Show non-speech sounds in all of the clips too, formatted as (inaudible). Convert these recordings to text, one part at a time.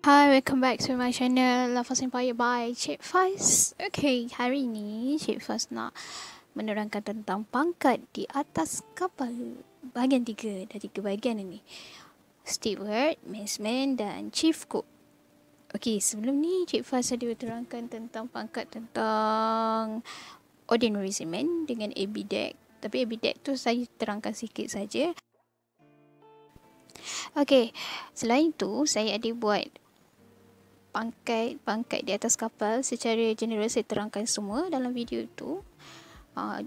Hi, welcome back to my channel Love Was Empire by Cik Fais Okay, hari ni Cik Fais nak menerangkan tentang pangkat di atas kapal Bahagian tiga, dari tiga bahagian ni Steward, Messman dan Chief Cook Okay, sebelum ni Cik Fais ada menerangkan tentang pangkat tentang Ordinary Seaman dengan AB Deck Tapi AB Deck tu saya terangkan sikit saja Okay, selain tu saya ada buat pangkat-pangkat di atas kapal secara general saya terangkan semua dalam video itu uh, ah,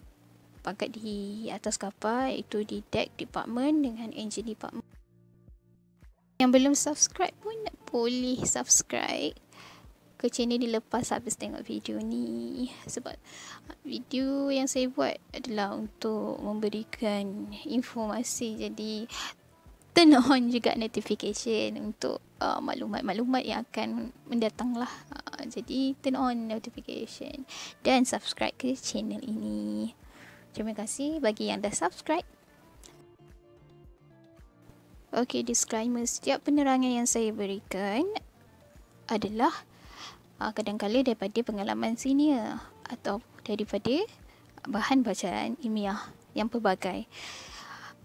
pangkat di atas kapal itu di deck department dengan engine department yang belum subscribe pun boleh subscribe ke channel ni lepas habis tengok video ni sebab video yang saya buat adalah untuk memberikan informasi jadi turn on juga notification untuk uh, maklumat-maklumat yang akan mendatang lah. Uh, jadi turn on notification dan subscribe ke channel ini. Terima kasih bagi yang dah subscribe. Okay, disclaimer setiap penerangan yang saya berikan adalah uh, kadangkala daripada pengalaman senior atau daripada bahan bacaan ilmiah yang pelbagai.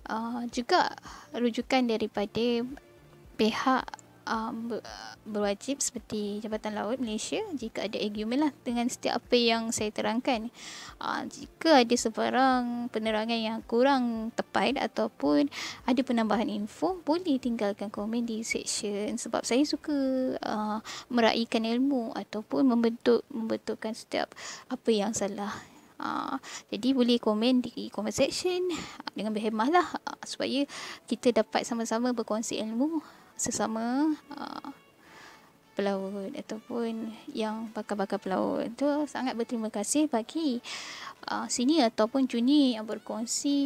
Uh, juga rujukan daripada pihak um, berwajib seperti Jabatan Laut Malaysia jika ada argument lah dengan setiap apa yang saya terangkan. Uh, jika ada sebarang penerangan yang kurang tepat ataupun ada penambahan info, boleh tinggalkan komen di section sebab saya suka uh, meraihkan ilmu ataupun membentuk membentukkan setiap apa yang salah. Uh, jadi boleh komen di comment section uh, dengan berhemah lah uh, supaya kita dapat sama-sama berkongsi ilmu sesama uh, pelaut ataupun yang bakal-bakal pelaut itu sangat berterima kasih bagi uh, sini ataupun juni yang berkongsi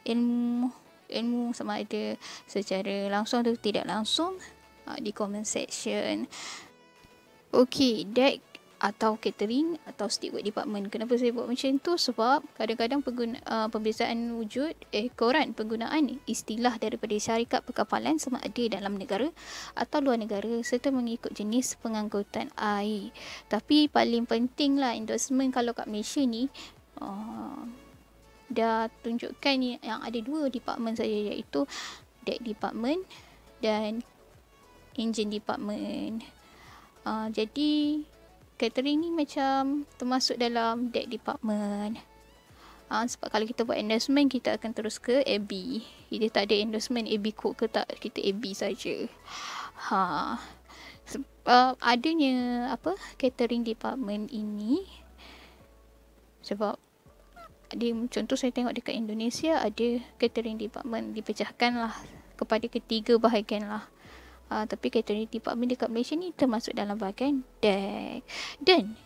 ilmu ilmu sama ada secara langsung atau tidak langsung uh, di comment section. Okey, that atau catering atau steward department. Kenapa saya buat macam tu? Sebab kadang-kadang pengguna, uh, pembezaan wujud eh koran penggunaan istilah daripada syarikat perkapalan sama ada dalam negara atau luar negara serta mengikut jenis pengangkutan air. Tapi paling penting lah endorsement kalau kat Malaysia ni uh, dah tunjukkan yang ada dua department saja iaitu deck department dan engine department. Uh, jadi catering ni macam termasuk dalam that department. Uh, sebab kalau kita buat endorsement, kita akan terus ke AB. Jadi tak ada endorsement AB cook ke tak, kita AB saja. Ha. Sebab ah, adanya apa catering department ini sebab ada contoh saya tengok dekat Indonesia ada catering department dipecahkan lah kepada ketiga bahagian lah uh, tapi catering department dekat Malaysia ni termasuk dalam bahagian deck. Dan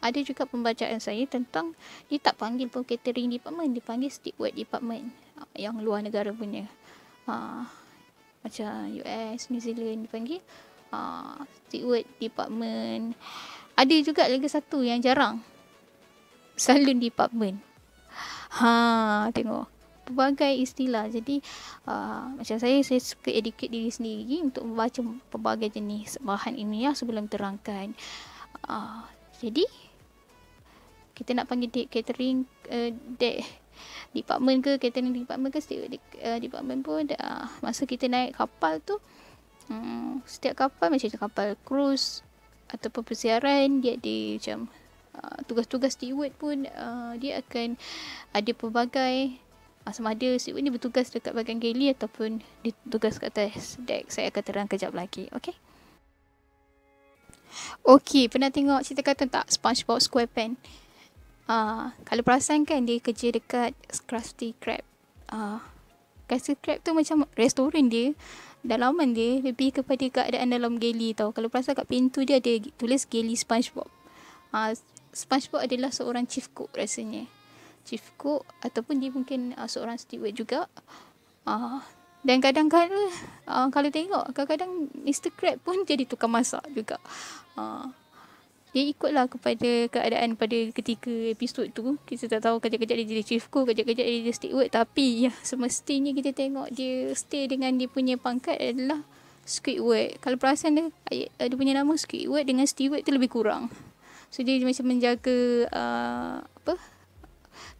ada juga pembacaan saya tentang dia tak panggil pun catering department, dia panggil steward department uh, yang luar negara punya. Uh, macam US, New Zealand dipanggil uh, di department. Ada juga lagi satu yang jarang. Salon department. Ha, tengok pelbagai istilah. Jadi uh, macam saya saya suka educate diri sendiri untuk membaca pelbagai jenis bahan ini ya sebelum terangkan. Uh, jadi kita nak panggil de- catering uh, de- department ke catering department ke setiap de- uh, department pun dah uh, masa kita naik kapal tu um, setiap kapal macam kapal cruise ataupun persiaran dia ada macam uh, tugas-tugas steward pun uh, dia akan ada pelbagai Asam ada sebab ini bertugas dekat bahagian galley ataupun ditugas kat atas deck. Saya akan terang kejap lagi. Okay. Okay. Pernah tengok cerita kata tak Spongebob Squarepants? Uh, kalau perasan kan dia kerja dekat Krusty Krab. Uh, Krusty Krab tu macam restoran dia. Dalaman dia lebih kepada keadaan dalam galley tau. Kalau perasan kat pintu dia ada tulis galley Spongebob. Uh, Spongebob adalah seorang chief cook rasanya chief cook ataupun dia mungkin uh, seorang steward juga. Uh, dan kadang-kadang uh, kalau tengok kadang-kadang Mr. Crab pun (laughs) jadi tukang masak juga. Uh, dia ikutlah kepada keadaan pada ketika episod tu. Kita tak tahu kerja-kerja dia jadi chief cook, kejap-kejap dia jadi steward. Tapi ya, semestinya kita tengok dia stay dengan dia punya pangkat adalah Squidward. Kalau perasan dia, eh, eh, dia punya nama Squidward dengan steward tu lebih kurang. So dia macam menjaga uh, apa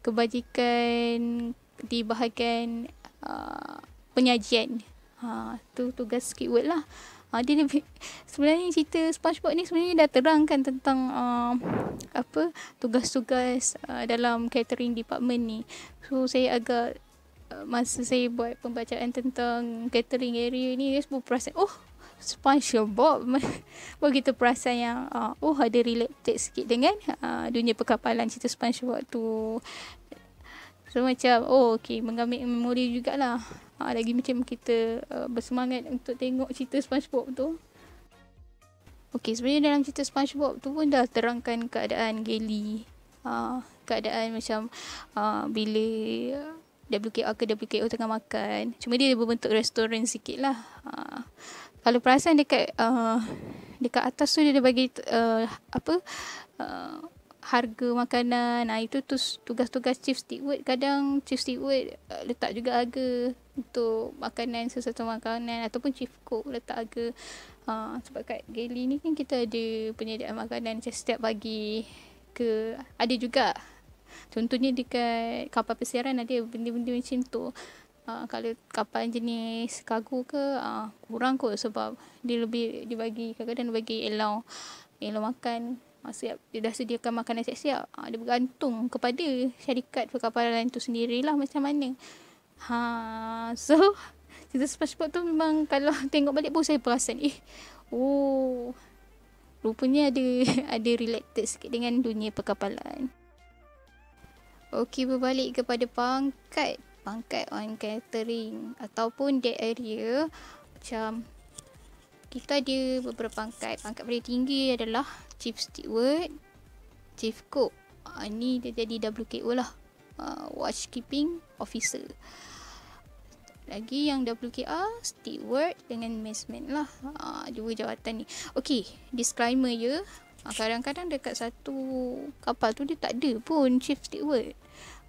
kebajikan di bahagian uh, penyajian. Ha, tu tugas keyword lah. Ha, dia ni, sebenarnya cerita Spongebob ni sebenarnya dah terangkan tentang uh, apa tugas-tugas uh, dalam catering department ni. So saya agak uh, masa saya buat pembacaan tentang catering area ni, saya pun perasan, oh SpongeBob (laughs) begitu perasaan yang uh, oh ada related sikit dengan uh, dunia perkapalan cerita SpongeBob tu so macam oh okey mengambil memori jugalah uh, lagi macam kita uh, bersemangat untuk tengok cerita SpongeBob tu Okey, sebenarnya dalam cerita SpongeBob tu pun dah terangkan keadaan Gelly. Uh, keadaan macam uh, bila WKO ke WKO tengah makan. Cuma dia berbentuk restoran sikit lah. Uh, kalau perasan dekat uh, dekat atas tu dia bagi uh, apa uh, harga makanan nah itu tu tugas-tugas chief steward kadang chief steward uh, letak juga harga untuk makanan sesuatu makanan ataupun chief cook letak harga uh, sebab kat galley ni kan kita ada penyediaan makanan setiap pagi ke ada juga contohnya dekat kapal persiaran ada benda-benda macam tu uh, kalau kapal jenis kargo ke uh, kurang kot sebab dia lebih dia bagi kadang-kadang bagi elau elau makan ah, siap dia dah sediakan makanan siap-siap uh, dia bergantung kepada syarikat perkapalan itu sendirilah macam mana ha so (laughs) cerita spaceport tu memang kalau (laughs) tengok balik pun saya perasan eh oh rupanya ada (laughs) ada related sikit dengan dunia perkapalan Okey, berbalik kepada pangkat pangkat on catering ataupun that area macam kita ada beberapa pangkat pangkat paling tinggi adalah chief steward chief cook uh, ah, ni dia jadi WKO lah uh, ah, watch keeping officer lagi yang WKR steward dengan management lah uh, dua jawatan ni Okay, disclaimer ya kadang-kadang dekat satu kapal tu dia tak ada pun chief steward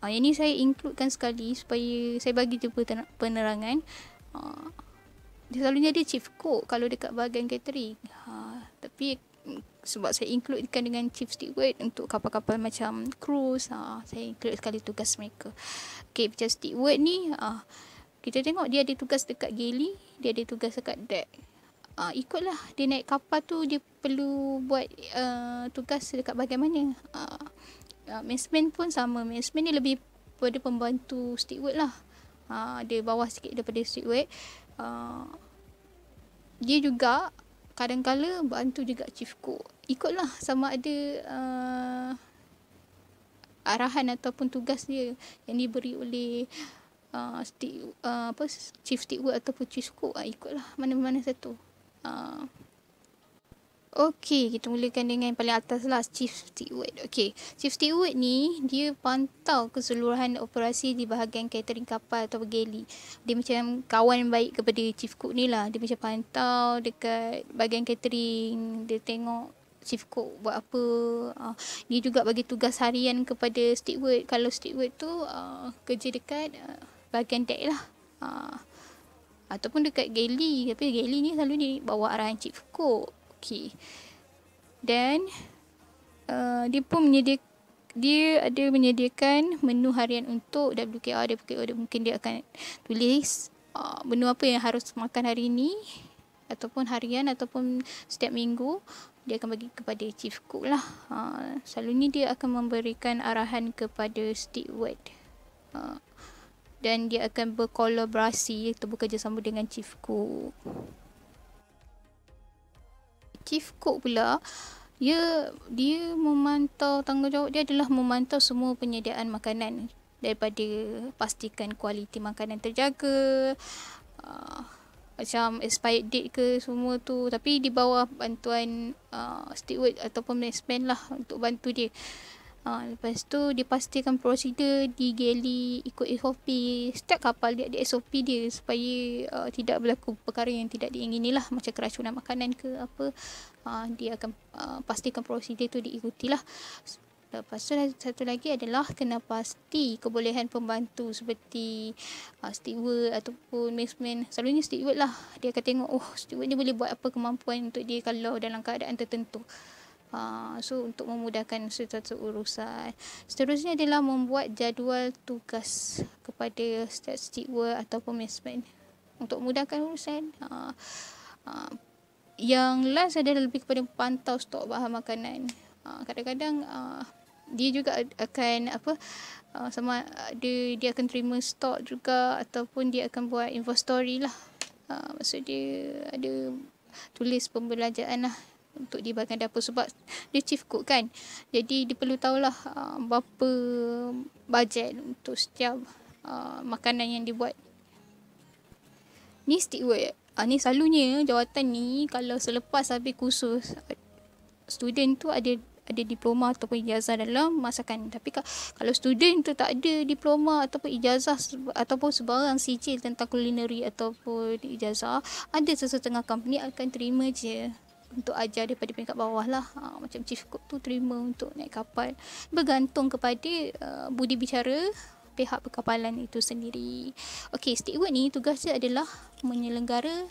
Uh, yang ni saya includekan sekali supaya saya bagi je penerangan. Uh, selalunya dia chief cook kalau dekat bahagian catering. Uh, tapi mm, sebab saya includekan dengan chief steward untuk kapal-kapal macam cruise. Uh, saya include sekali tugas mereka. Okay, macam steward ni... Uh, kita tengok dia ada tugas dekat galley, dia ada tugas dekat deck. Uh, ikutlah dia naik kapal tu dia perlu buat uh, tugas dekat bagaimana. Uh, uh, ah, maintenance pun sama maintenance ni lebih pada pembantu steward lah uh, dia bawah sikit daripada steward uh, dia juga kadang-kadang bantu juga chief cook ikutlah sama ada uh, arahan ataupun tugas dia yang diberi oleh uh, stik, uh, apa chief steward ataupun chief cook uh, ikutlah mana-mana satu uh, Okey, kita mulakan dengan yang paling atas lah, Chief Steward. Okey, Chief Steward ni, dia pantau keseluruhan operasi di bahagian catering kapal atau galley. Dia macam kawan baik kepada Chief Cook ni lah. Dia macam pantau dekat bahagian catering, dia tengok Chief Cook buat apa. Uh, dia juga bagi tugas harian kepada Steward. Kalau Steward tu uh, kerja dekat uh, bahagian deck lah. Uh, ataupun dekat galley. Tapi galley ni selalu ni bawa arahan Chief Cook. Okay. Dan uh, dia pun menyediakan dia ada menyediakan menu harian untuk WKR WKO mungkin dia akan tulis uh, menu apa yang harus makan hari ini ataupun harian ataupun setiap minggu dia akan bagi kepada chief cook lah uh, selalunya dia akan memberikan arahan kepada steward uh, dan dia akan berkolaborasi atau bekerjasama dengan chief cook chief cook pula dia dia memantau tanggungjawab dia adalah memantau semua penyediaan makanan daripada pastikan kualiti makanan terjaga uh, macam expired date ke semua tu tapi di bawah bantuan uh, steward ataupun management lah untuk bantu dia Ha, lepas tu dia pastikan prosedur di ikut SOP setiap kapal dia ada SOP dia supaya uh, tidak berlaku perkara yang tidak diingini lah macam keracunan makanan ke apa uh, dia akan uh, pastikan prosedur tu diikutilah lepas tu satu lagi adalah kena pasti kebolehan pembantu seperti uh, steward ataupun messman selalunya steward lah dia akan tengok oh steward ni boleh buat apa kemampuan untuk dia kalau dalam keadaan tertentu Uh, so untuk memudahkan sesuatu urusan. Seterusnya adalah membuat jadual tugas kepada setiap stikwa atau mesmen untuk mudahkan urusan. Uh, uh, yang last adalah lebih kepada pantau stok bahan makanan. kadang-kadang uh, dia juga akan apa uh, sama ada dia akan terima stok juga ataupun dia akan buat inventory lah. Uh, maksud dia ada tulis pembelajaran lah untuk di bahagian dapur sebab dia chief cook kan. Jadi dia perlu tahulah uh, berapa bajet untuk setiap uh, makanan yang dibuat. Ni steward. Ah uh, ni selalunya jawatan ni kalau selepas habis kursus student tu ada ada diploma ataupun ijazah dalam masakan. Tapi kalau student tu tak ada diploma ataupun ijazah ataupun sebarang sijil tentang culinary ataupun ijazah, ada sesetengah company akan terima je untuk ajar daripada peringkat bawah lah ha, macam chief cook tu terima untuk naik kapal bergantung kepada uh, budi bicara pihak perkapalan itu sendiri. Okey, steward ni tugas dia adalah menyelenggara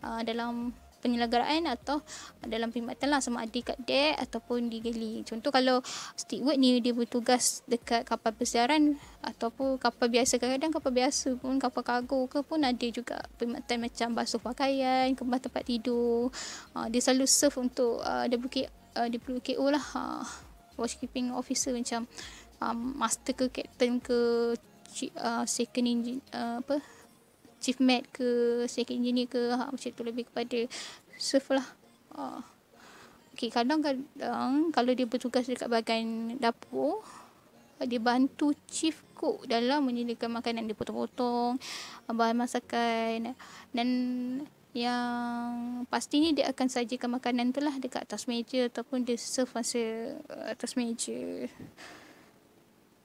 uh, dalam penyelenggaraan atau dalam perkhidmatan lah sama ada dekat deck ataupun di galeri. Contoh kalau steward ni dia bertugas dekat kapal persiaran ataupun kapal biasa kadang-kadang kapal biasa pun kapal kargo ke pun ada juga perkhidmatan macam basuh pakaian, kemas tempat tidur. Uh, dia selalu serve untuk uh, ah, WKO ah, lah. Uh, watchkeeping officer macam um, master ke captain ke uh, second engine uh, apa chief med ke second engineer ke ha, macam tu lebih kepada surf lah ha. Ah. Okay, kadang-kadang kalau dia bertugas dekat bahagian dapur dia bantu chief cook dalam menyediakan makanan dia potong-potong ah, bahan masakan dan yang pasti ni dia akan sajikan makanan tu lah dekat atas meja ataupun dia serve masa ah, atas meja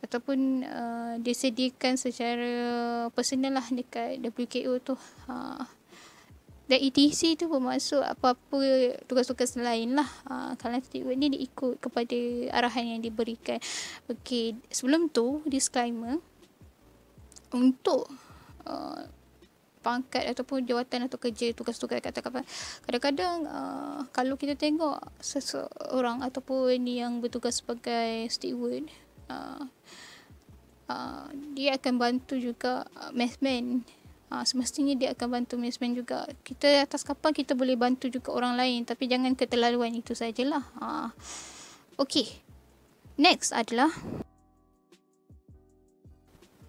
ataupun uh, dia secara personal lah dekat WKO tu. Ha. Dan ETC tu bermaksud apa-apa tugas-tugas lain lah. Ha. Kalau statement ni diikut kepada arahan yang diberikan. Okey, sebelum tu disclaimer untuk uh, pangkat ataupun jawatan atau kerja tugas-tugas kata apa kadang-kadang uh, kalau kita tengok seseorang ataupun yang bertugas sebagai steward uh, uh, dia akan bantu juga uh, mathman uh, semestinya dia akan bantu mathman juga kita atas kapal kita boleh bantu juga orang lain tapi jangan keterlaluan itu sajalah uh, Okey. next adalah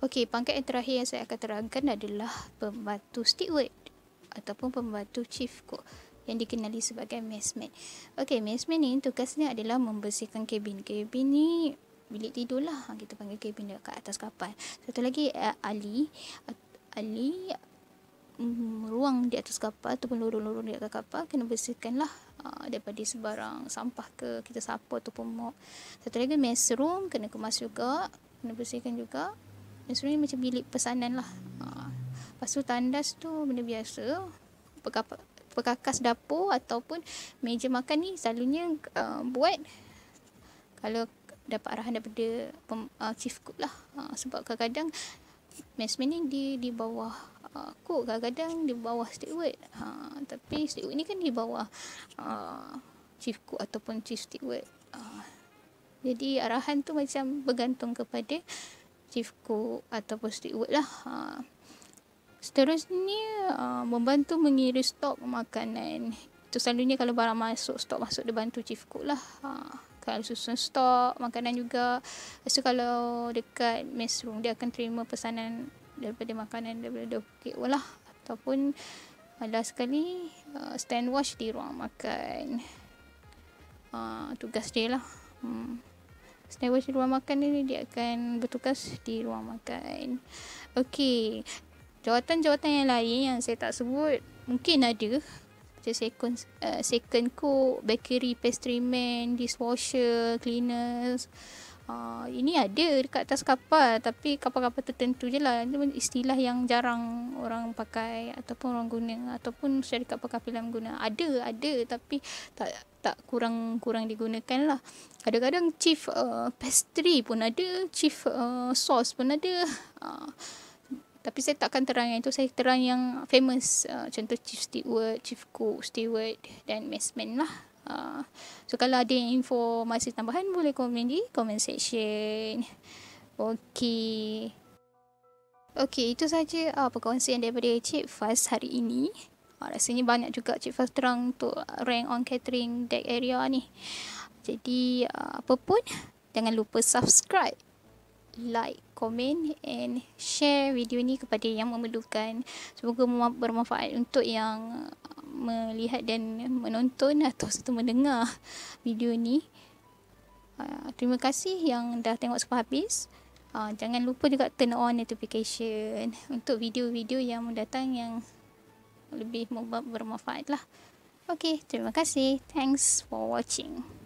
Okey, pangkat yang terakhir yang saya akan terangkan adalah pembantu steward ataupun pembantu chief cook yang dikenali sebagai messmate. Okey, messmate ni tugasnya adalah membersihkan kabin. Kabin ni bilik tidur lah ha, kita panggil kabinet kat atas kapal satu lagi eh, Ali Ali mm, ruang di atas kapal ataupun lorong-lorong di atas kapal kena bersihkan lah uh, daripada sebarang sampah ke kita sapu ataupun mop satu lagi mess room kena kemas juga kena bersihkan juga mess room ni macam bilik pesanan lah uh, lepas tu tandas tu benda biasa Pekapal, perkakas dapur ataupun meja makan ni selalunya uh, buat kalau dapat arahan daripada pem, uh, chief cook lah uh, sebab kadang-kadang mess ni di di bawah uh, kadang-kadang di bawah steward uh, tapi steward ni kan di bawah uh, chief cook ataupun chief steward uh, jadi arahan tu macam bergantung kepada chief cook ataupun steward lah uh, seterusnya uh, membantu mengira stok makanan itu selalunya kalau barang masuk stok masuk dia bantu chief cook lah uh, akan susun stok makanan juga. Lepas tu kalau dekat mess room dia akan terima pesanan daripada makanan daripada dokek lah. Ataupun last sekali uh, stand wash di ruang makan. Uh, tugas dia lah. Hmm. Stand wash di ruang makan ni dia akan bertugas di ruang makan. Okey. Jawatan-jawatan yang lain yang saya tak sebut mungkin ada kerja second uh, second cook, bakery, pastry man, dishwasher, cleaners. Uh, ini ada dekat atas kapal tapi kapal-kapal tertentu je lah itu istilah yang jarang orang pakai ataupun orang guna ataupun syarikat perkapilan guna ada ada tapi tak tak kurang kurang digunakan lah kadang-kadang chief uh, pastry pun ada chief uh, sauce pun ada uh, tapi saya takkan terang yang itu. Saya terang yang famous. Uh, contoh Chief Steward, Chief Cook, Steward dan Messman lah. Uh, so kalau ada info masih tambahan boleh komen di comment section. Okay. Okay, itu sahaja uh, perkongsian daripada Cik Faz hari ini. Uh, rasanya banyak juga Cik Faz terang untuk rank on catering deck area ni. Jadi, uh, apa pun, jangan lupa subscribe like, komen and share video ni kepada yang memerlukan. Semoga bermanfaat untuk yang uh, melihat dan menonton atau serta mendengar video ni. Uh, terima kasih yang dah tengok sampai habis. Uh, jangan lupa juga turn on notification untuk video-video yang mendatang yang lebih bermanfaat lah. Okay, terima kasih. Thanks for watching.